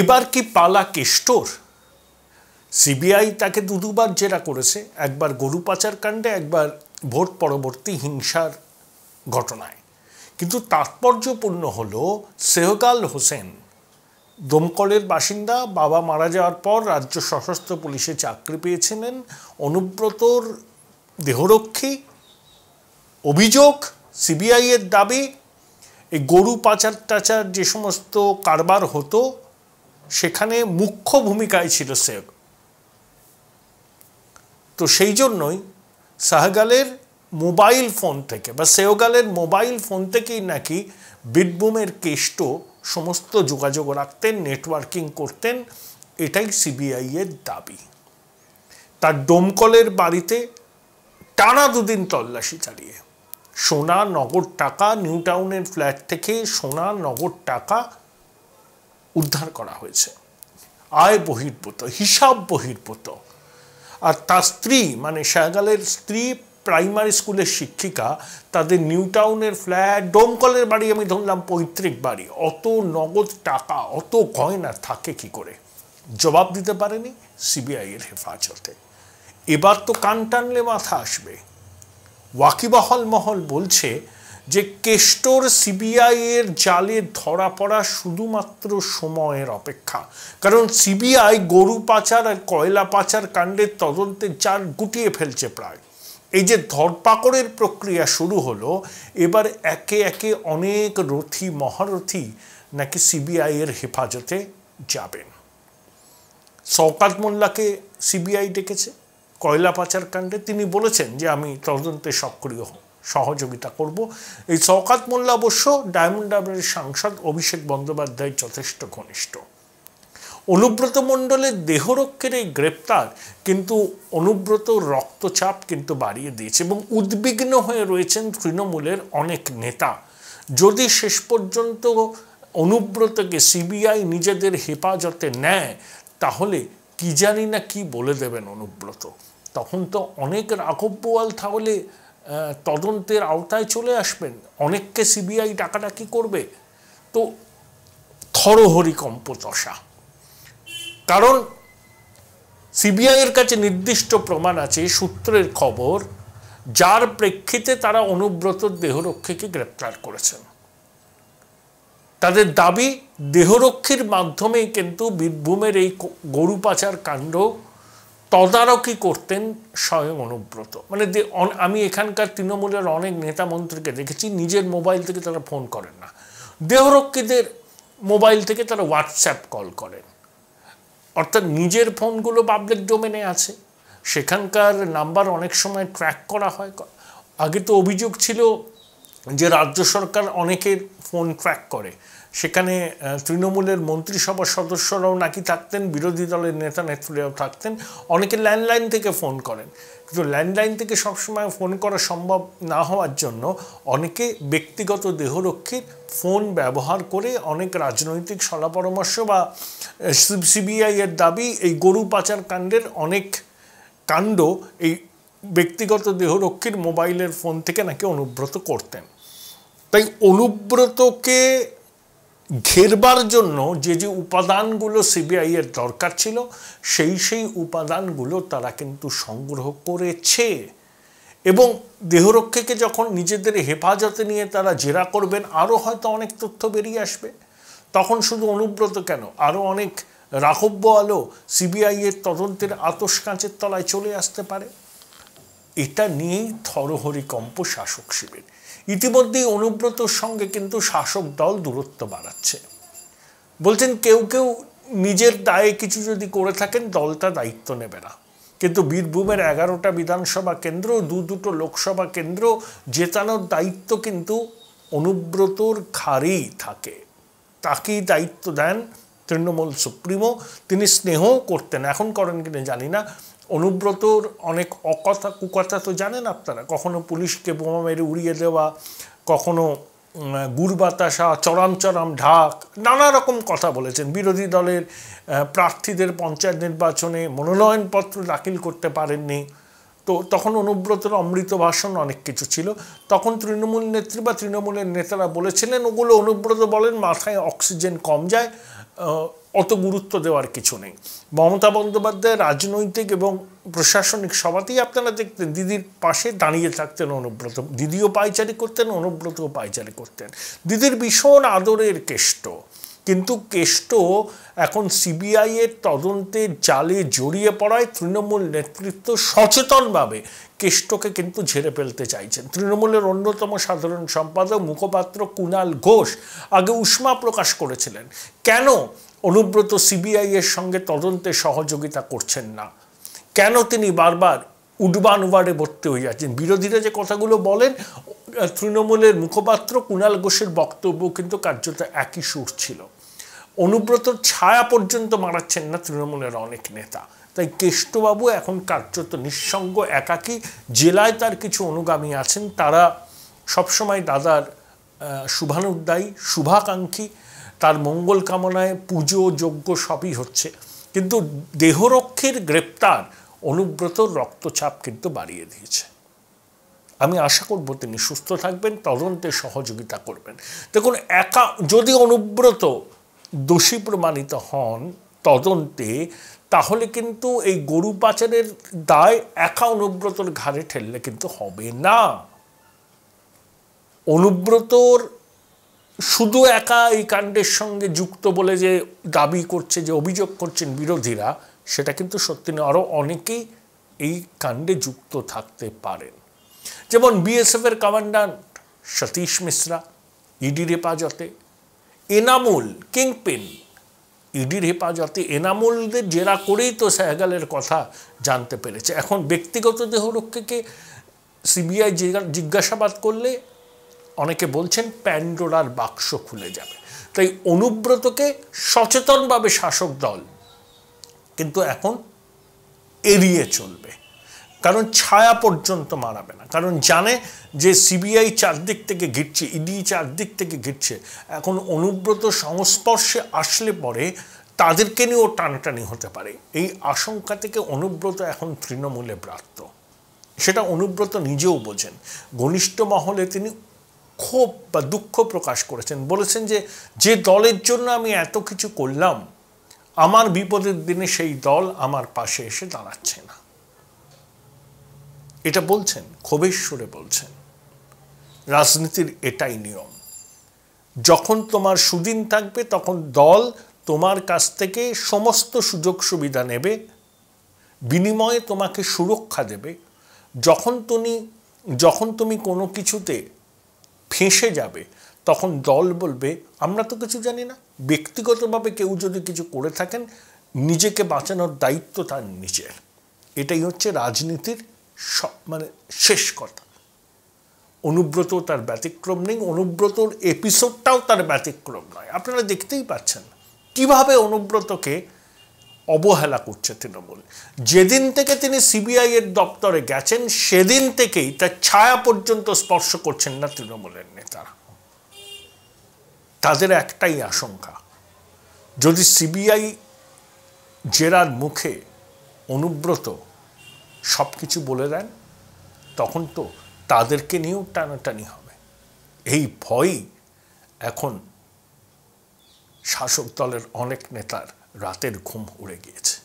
এবার কি পালা কেষ্টর সিবিআই তাকে দু দুবার জেরা করেছে একবার গরু পাচার কাণ্ডে একবার ভোট পরবর্তী হিংসার ঘটনায় কিন্তু তাৎপর্যপূর্ণ হল সেহকাল হোসেন দমকলের বাসিন্দা বাবা মারা যাওয়ার পর রাজ্য সশস্ত্র পুলিশে চাকরি পেয়েছিলেন অনুব্রতর দেহরক্ষী অভিযোগ সিবিআইয়ের দাবি এই গরু পাচার টাচার যে সমস্ত কারবার হতো সেখানে মুখ্য ভূমিকায় ছিল শেখ তো সেই জন্যই সাহগালের মোবাইল ফোন থেকে বা সেওগালের মোবাইল ফোন থেকেই নাকি বীরভূমের কেষ্ট সমস্ত যোগাযোগ রাখতেন নেটওয়ার্কিং করতেন এটাই সিবিআইয়ের দাবি তার ডোমকলের বাড়িতে টানা দুদিন তল্লাশি চালিয়ে সোনা নগদ টাকা নিউ টাউনের ফ্ল্যাট থেকে সোনা নগদ টাকা উদ্ধার করা হয়েছে আয় বহির্ভূত হিসাব বহির্ভূত আর তার স্ত্রী মানে শাহগালের স্ত্রী প্রাইমারি স্কুলের শিক্ষিকা তাদের নিউ টাউনের ফ্ল্যাট ডোমকলের বাড়ি আমি ধরলাম পৈতৃক বাড়ি অত নগদ টাকা অত গয়না থাকে কি করে জবাব দিতে পারেনি সিবিআইয়ের হেফাজতে এবার তো কান টানলে মাথা আসবে ওয়াকিবাহল মহল বলছে যে কেষ্টর সিবিআইয়ের জালে ধরা পড়া শুধুমাত্র সময়ের অপেক্ষা কারণ সিবিআই গরু পাচার আর কয়লা পাচার কাণ্ডের তদন্তে জাল গুটিয়ে ফেলছে প্রায় এই যে ধরপাকড়ের প্রক্রিয়া শুরু হলো এবার একে একে অনেক রথী মহারথী নাকি সিবিআইয়ের হেফাজতে যাবেন শওকাত মোল্লাকে সিবিআই ডেকেছে কয়লা পাচার কাণ্ডে তিনি বলেছেন যে আমি তদন্তে সক্রিয় হব সহযোগিতা করব এই সৌকাত মোল্লা অবশ্য ডায়মন্ড হারবারের সাংসদ অভিষেক বন্দ্যোপাধ্যায় যথেষ্ট ঘনিষ্ঠ অনুব্রত মণ্ডলের দেহরক্ষের এই গ্রেপ্তার কিন্তু অনুব্রত রক্তচাপ কিন্তু বাড়িয়ে দিয়েছে এবং উদ্বিগ্ন হয়ে রয়েছেন তৃণমূলের অনেক নেতা যদি শেষ পর্যন্ত অনুব্রতকে সিবিআই নিজেদের হেফাজতে নেয় তাহলে কি জানি না কি বলে দেবেন অনুব্রত তখন তো অনেক রাঘব বোয়াল তাহলে তদন্তের আওতায় চলে আসবেন অনেককে সিবিআই টাকাটা কি করবে তো থরহরি কম্পচষা কারণ সিবিআইয়ের কাছে নির্দিষ্ট প্রমাণ আছে সূত্রের খবর যার প্রেক্ষিতে তারা অনুব্রত দেহরক্ষীকে গ্রেপ্তার করেছেন তাদের দাবি দেহরক্ষীর মাধ্যমেই কিন্তু বীরভূমের এই গরু পাচার কাণ্ড তদারকি করতেন স্বয়ং অনুব্রত মানে আমি এখানকার তৃণমূলের অনেক নেতা মন্ত্রীকে দেখেছি নিজের মোবাইল থেকে তারা ফোন করেন না দেহরক্ষীদের মোবাইল থেকে তারা হোয়াটসঅ্যাপ কল করেন অর্থাৎ নিজের ফোনগুলো পাবলিক ডোমেনে আছে সেখানকার নাম্বার অনেক সময় ট্র্যাক করা হয় আগে তো অভিযোগ ছিল যে রাজ্য সরকার অনেকের ফোন ট্র্যাক করে সেখানে তৃণমূলের মন্ত্রিসভার সদস্যরাও নাকি থাকতেন বিরোধী দলের নেতা নেত্রীরাও থাকতেন অনেকে ল্যান্ডলাইন থেকে ফোন করেন কিন্তু ল্যান্ডলাইন থেকে সবসময় ফোন করা সম্ভব না হওয়ার জন্য অনেকে ব্যক্তিগত দেহরক্ষীর ফোন ব্যবহার করে অনেক রাজনৈতিক সলা পরামর্শ বা সিবিআই এর দাবি এই গরু পাচার কাণ্ডের অনেক কাণ্ড এই ব্যক্তিগত দেহরক্ষীর মোবাইলের ফোন থেকে নাকি অনুব্রত করতেন তাই অনুব্রতকে ঘেরবার জন্য যে যে উপাদানগুলো সিবিআইয়ের দরকার ছিল সেই সেই উপাদানগুলো তারা কিন্তু সংগ্রহ করেছে এবং দেহরক্ষীকে যখন নিজেদের হেফাজতে নিয়ে তারা জেরা করবেন আরও হয়তো অনেক তথ্য বেরিয়ে আসবে তখন শুধু অনুব্রত কেন আরও অনেক রাঘব্য আলো সিবিআইয়ের তদন্তের আতস কাঁচের তলায় চলে আসতে পারে এটা নিয়েই থরহরিকম্প শাসক শিবির ইতিমধ্যেই অনুব্রতর সঙ্গে কিন্তু শাসক দল দূরত্ব বাড়াচ্ছে বলছেন কেউ কেউ নিজের দায়ে কিছু যদি করে থাকেন দলটা দায়িত্ব নেবে না কিন্তু বীরভূমের এগারোটা বিধানসভা কেন্দ্র দু দুটো লোকসভা কেন্দ্র জেতানোর দায়িত্ব কিন্তু অনুব্রতর ঘাড়েই থাকে তাকেই দায়িত্ব দেন তৃণমূল সুপ্রিমো তিনি স্নেহও করতেন এখন করেন কিনা জানি না অনুব্রতর অনেক অকথা কুকথা তো জানেন আপনারা কখনো পুলিশকে বোমা মেরে উড়িয়ে দেওয়া কখনো গুড় বাতাসা চরাম চরাম ঢাক নানা রকম কথা বলেছেন বিরোধী দলের প্রার্থীদের পঞ্চায়েত নির্বাচনে মনোনয়নপত্র দাখিল করতে পারেননি তো তখন অনুব্রতর অমৃত ভাষণ অনেক কিছু ছিল তখন তৃণমূল নেত্রী বা তৃণমূলের নেতারা বলেছিলেন ওগুলো অনুব্রত বলেন মাথায় অক্সিজেন কম যায় অত গুরুত্ব দেওয়ার কিছু নেই মমতা বন্দ্যোপাধ্যায় রাজনৈতিক এবং প্রশাসনিক সভাতেই আপনারা দেখতেন দিদির পাশে দাঁড়িয়ে থাকতেন অনুব্রত দিদিও পায়চারি করতেন অনুব্রতও পায়চারি করতেন দিদির ভীষণ আদরের কেষ্ট কিন্তু কেষ্ট এখন সিবিআইয়ের তদন্তে জালে জড়িয়ে পড়ায় তৃণমূল নেতৃত্ব সচেতনভাবে কেষ্টকে কিন্তু ঝেড়ে ফেলতে চাইছেন তৃণমূলের অন্যতম সাধারণ সম্পাদক মুখপাত্র কুনাল ঘোষ আগে উষ্মা প্রকাশ করেছিলেন কেন অনুব্রত সিবিআইয়ের সঙ্গে তদন্তে সহযোগিতা করছেন না কেন তিনি বারবার উডবান ওয়ার্ডে ভর্তি হয়ে যাচ্ছেন বিরোধীরা যে কথাগুলো বলেন তৃণমূলের মুখপাত্র কুণাল ঘোষের বক্তব্য কিন্তু কার্যত একই সুর ছিল অনুব্রত ছায়া পর্যন্ত মারাচ্ছেন না তৃণমূলের অনেক নেতা তাই কেষ্টবাবু এখন কার্যত নিঃসঙ্গ একাকী জেলায় তার কিছু অনুগামী আছেন তারা সবসময় দাদার শুভানুদ্দায়ী শুভাকাঙ্ক্ষী তার মঙ্গল কামনায় পুজো যজ্ঞ সবই হচ্ছে কিন্তু দেহরক্ষীর গ্রেপ্তার অনুব্রত রক্তচাপ কিন্তু বাড়িয়ে দিয়েছে আমি আশা করব তিনি সুস্থ থাকবেন তদন্তে সহযোগিতা করবেন দেখুন একা যদি অনুব্রত দোষী প্রমাণিত হন তদন্তে তাহলে কিন্তু এই গরু পাচারের দায় একা অনুব্রতর ঘাড়ে ঠেললে কিন্তু হবে না অনুব্রতর শুধু একা এই কাণ্ডের সঙ্গে যুক্ত বলে যে দাবি করছে যে অভিযোগ করছেন বিরোধীরা সেটা কিন্তু সত্যি না আরও অনেকেই এই কাণ্ডে যুক্ত থাকতে পারেন যেমন বিএসএফের কমান্ডান্ট সতীশ মিশ্রা ইডির হেফাজতে এনামুল কিংপিন ইডির হেফাজতে এনামুলদের জেরা করেই তো সেহগালের কথা জানতে পেরেছে এখন ব্যক্তিগত দেহরক্ষীকে সিবিআই জিজ্ঞাসাবাদ করলে অনেকে বলছেন প্যান্ডোরার বাক্স খুলে যাবে তাই অনুব্রতকে সচেতনভাবে শাসক দল কিন্তু এখন এড়িয়ে চলবে কারণ ছায়া পর্যন্ত মারাবে না কারণ জানে যে সিবিআই চারদিক থেকে ঘিরছে ইডি চারদিক থেকে ঘিরছে এখন অনুব্রত সংস্পর্শে আসলে পরে তাদেরকে নিয়েও টানাটানি হতে পারে এই আশঙ্কা থেকে অনুব্রত এখন তৃণমূলে প্রাপ্ত সেটা অনুব্রত নিজেও বোঝেন ঘনিষ্ঠ মহলে তিনি ক্ষোভ বা দুঃখ প্রকাশ করেছেন বলেছেন যে যে দলের জন্য আমি এত কিছু করলাম আমার বিপদের দিনে সেই দল আমার পাশে এসে দাঁড়াচ্ছে না এটা বলছেন ক্ষোভেশ্বরে বলছেন রাজনীতির এটাই নিয়ম যখন তোমার সুদিন থাকবে তখন দল তোমার কাছ থেকে সমস্ত সুযোগ সুবিধা নেবে বিনিময়ে তোমাকে সুরক্ষা দেবে যখন তুমি যখন তুমি কোনো কিছুতে ফেঁসে যাবে তখন দল বলবে আমরা তো কিছু জানি না ব্যক্তিগতভাবে কেউ যদি কিছু করে থাকেন নিজেকে বাঁচানোর দায়িত্ব তার নিজের এটাই হচ্ছে রাজনীতির মানে শেষ কথা অনুব্রত তার ব্যতিক্রম নেই অনুব্রতর এপিসোডটাও তার ব্যতিক্রম নয় আপনারা দেখতেই পাচ্ছেন কিভাবে অনুব্রতকে অবহেলা করছে তৃণমূল যেদিন থেকে তিনি সিবিআই এর দপ্তরে গেছেন সেদিন থেকেই তার ছায়া পর্যন্ত স্পর্শ করছেন না তৃণমূলের নেতারা তাদের একটাই আশঙ্কা যদি সিবিআই জেরার মুখে অনুব্রত সব কিছু বলে দেন তখন তো তাদেরকে নিয়েও টানাটানি হবে এই ভয়ই এখন শাসক দলের অনেক নেতার রাতের ঘুম উড়ে গিয়েছে